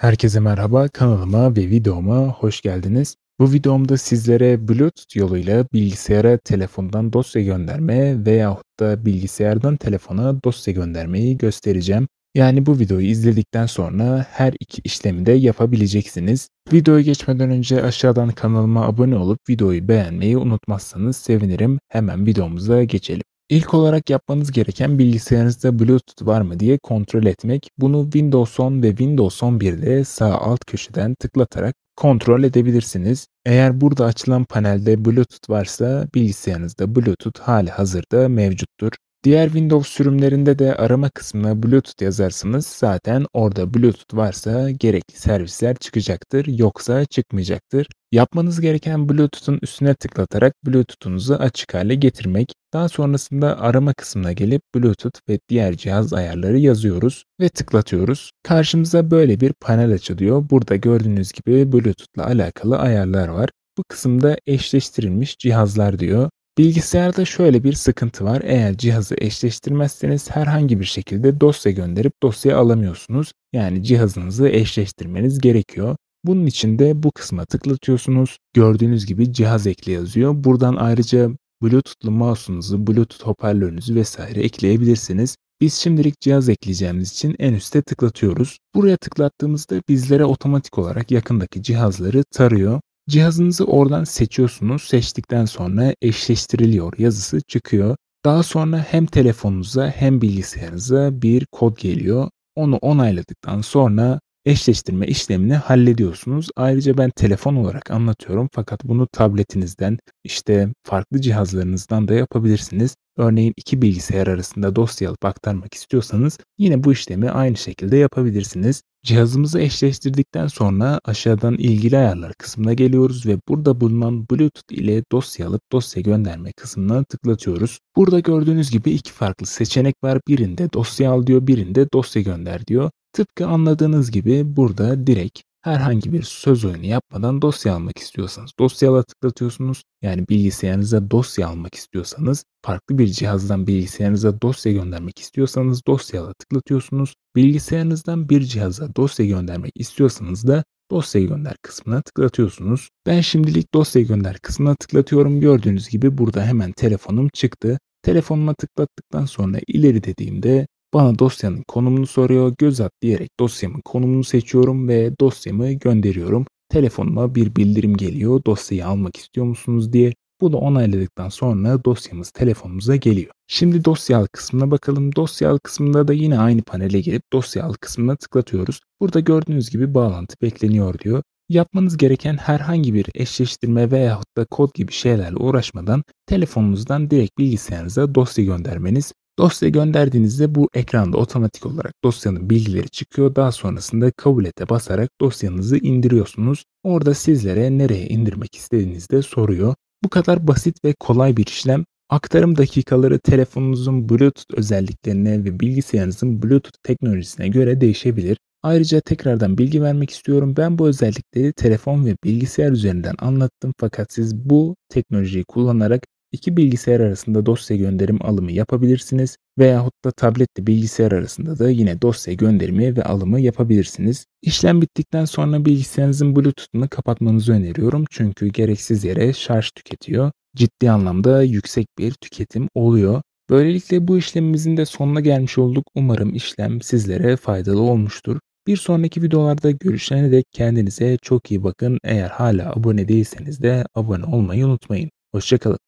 Herkese merhaba, kanalıma ve videoma hoş geldiniz. Bu videomda sizlere Bluetooth yoluyla bilgisayara telefondan dosya gönderme veyahut da bilgisayardan telefona dosya göndermeyi göstereceğim. Yani bu videoyu izledikten sonra her iki işlemi de yapabileceksiniz. Videoya geçmeden önce aşağıdan kanalıma abone olup videoyu beğenmeyi unutmazsanız sevinirim. Hemen videomuza geçelim. İlk olarak yapmanız gereken bilgisayarınızda Bluetooth var mı diye kontrol etmek. Bunu Windows 10 ve Windows 11'de sağ alt köşeden tıklatarak kontrol edebilirsiniz. Eğer burada açılan panelde Bluetooth varsa bilgisayarınızda Bluetooth hali hazırda mevcuttur. Diğer Windows sürümlerinde de arama kısmına Bluetooth yazarsınız. zaten orada Bluetooth varsa gerekli servisler çıkacaktır, yoksa çıkmayacaktır. Yapmanız gereken Bluetooth'un üstüne tıklatarak Bluetooth'unuzu açık hale getirmek. Daha sonrasında arama kısmına gelip Bluetooth ve diğer cihaz ayarları yazıyoruz ve tıklatıyoruz. Karşımıza böyle bir panel açılıyor. Burada gördüğünüz gibi Bluetooth'la alakalı ayarlar var. Bu kısımda eşleştirilmiş cihazlar diyor. Bilgisayarda şöyle bir sıkıntı var. Eğer cihazı eşleştirmezseniz herhangi bir şekilde dosya gönderip dosya alamıyorsunuz. Yani cihazınızı eşleştirmeniz gerekiyor. Bunun için de bu kısma tıklatıyorsunuz. Gördüğünüz gibi cihaz ekle yazıyor. Buradan ayrıca Bluetooth'lu mouse'unuzu, Bluetooth hoparlörünüzü vesaire ekleyebilirsiniz. Biz şimdilik cihaz ekleyeceğimiz için en üste tıklatıyoruz. Buraya tıklattığımızda bizlere otomatik olarak yakındaki cihazları tarıyor. Cihazınızı oradan seçiyorsunuz. Seçtikten sonra eşleştiriliyor yazısı çıkıyor. Daha sonra hem telefonunuza hem bilgisayarınıza bir kod geliyor. Onu onayladıktan sonra eşleştirme işlemini hallediyorsunuz. Ayrıca ben telefon olarak anlatıyorum fakat bunu tabletinizden işte farklı cihazlarınızdan da yapabilirsiniz. Örneğin iki bilgisayar arasında dosya alıp aktarmak istiyorsanız yine bu işlemi aynı şekilde yapabilirsiniz. Cihazımızı eşleştirdikten sonra aşağıdan ilgili ayarlar kısmına geliyoruz ve burada bulunan Bluetooth ile dosya alıp dosya gönderme kısmına tıklatıyoruz. Burada gördüğünüz gibi iki farklı seçenek var. Birinde dosya al diyor, birinde dosya gönder diyor. Tıpkı anladığınız gibi burada direkt herhangi bir söz oyunu yapmadan dosya almak istiyorsanız dosyala tıklatıyorsunuz. Yani bilgisayarınıza dosya almak istiyorsanız farklı bir cihazdan bilgisayarınıza dosya göndermek istiyorsanız dosyala tıklatıyorsunuz. Bilgisayarınızdan bir cihaza dosya göndermek istiyorsanız da dosya gönder kısmına tıklatıyorsunuz. Ben şimdilik dosya gönder kısmına tıklatıyorum. Gördüğünüz gibi burada hemen telefonum çıktı. Telefonuma tıklattıktan sonra ileri dediğimde bana dosyanın konumunu soruyor. Göz at diyerek dosyamın konumunu seçiyorum ve dosyamı gönderiyorum. Telefonuma bir bildirim geliyor. Dosyayı almak istiyor musunuz diye. Bunu onayladıktan sonra dosyamız telefonumuza geliyor. Şimdi dosyal kısmına bakalım. Dosyal kısmında da yine aynı panele gelip dosyal kısmına tıklatıyoruz. Burada gördüğünüz gibi bağlantı bekleniyor diyor. Yapmanız gereken herhangi bir eşleştirme veyahut da kod gibi şeylerle uğraşmadan telefonunuzdan direkt bilgisayarınıza dosya göndermeniz Dosyayı gönderdiğinizde bu ekranda otomatik olarak dosyanın bilgileri çıkıyor. Daha sonrasında kabul ete basarak dosyanızı indiriyorsunuz. Orada sizlere nereye indirmek istediğinizde soruyor. Bu kadar basit ve kolay bir işlem Aktarım dakikaları telefonunuzun Bluetooth özelliklerine ve bilgisayarınızın Bluetooth teknolojisine göre değişebilir. Ayrıca tekrardan bilgi vermek istiyorum. Ben bu özellikleri telefon ve bilgisayar üzerinden anlattım fakat siz bu teknolojiyi kullanarak İki bilgisayar arasında dosya gönderim alımı yapabilirsiniz veyahut da tabletle bilgisayar arasında da yine dosya gönderimi ve alımı yapabilirsiniz. İşlem bittikten sonra bilgisayarınızın Bluetooth'unu kapatmanızı öneriyorum çünkü gereksiz yere şarj tüketiyor. Ciddi anlamda yüksek bir tüketim oluyor. Böylelikle bu işlemimizin de sonuna gelmiş olduk. Umarım işlem sizlere faydalı olmuştur. Bir sonraki videolarda görüşene dek kendinize çok iyi bakın. Eğer hala abone değilseniz de abone olmayı unutmayın. Hoşçakalın.